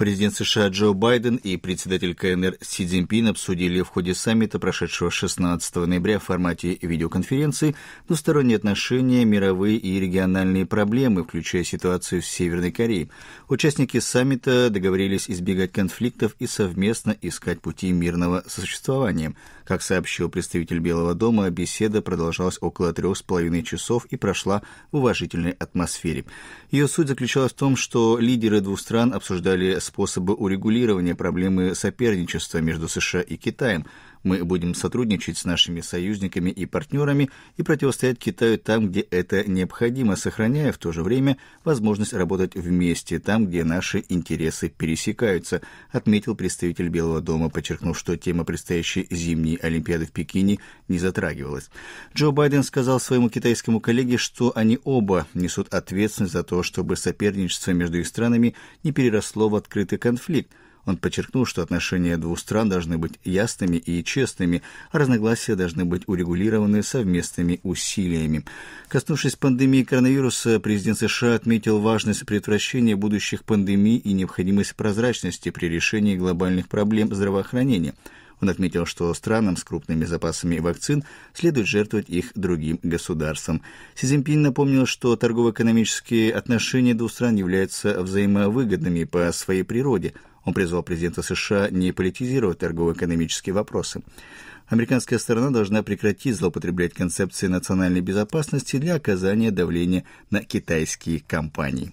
Президент США Джо Байден и председатель КНР Си Цзиньпин обсудили в ходе саммита, прошедшего 16 ноября в формате видеоконференции, двусторонние отношения, мировые и региональные проблемы, включая ситуацию в Северной Корее. Участники саммита договорились избегать конфликтов и совместно искать пути мирного сосуществования. Как сообщил представитель Белого дома, беседа продолжалась около трех с половиной часов и прошла в уважительной атмосфере. Ее суть заключалась в том, что лидеры двух стран обсуждали с способы урегулирования проблемы соперничества между США и Китаем, мы будем сотрудничать с нашими союзниками и партнерами и противостоять Китаю там, где это необходимо, сохраняя в то же время возможность работать вместе там, где наши интересы пересекаются, отметил представитель Белого дома, подчеркнув, что тема предстоящей зимней Олимпиады в Пекине не затрагивалась. Джо Байден сказал своему китайскому коллеге, что они оба несут ответственность за то, чтобы соперничество между их странами не переросло в открытый конфликт – он подчеркнул, что отношения двух стран должны быть ясными и честными, а разногласия должны быть урегулированы совместными усилиями. Коснувшись пандемии коронавируса, президент США отметил важность предотвращения будущих пандемий и необходимость прозрачности при решении глобальных проблем здравоохранения. Он отметил, что странам с крупными запасами вакцин следует жертвовать их другим государствам. Си Цзиньпинь напомнил, что торгово-экономические отношения двух стран являются взаимовыгодными по своей природе – он призвал президента США не политизировать торгово-экономические вопросы. Американская сторона должна прекратить злоупотреблять концепцией национальной безопасности для оказания давления на китайские компании.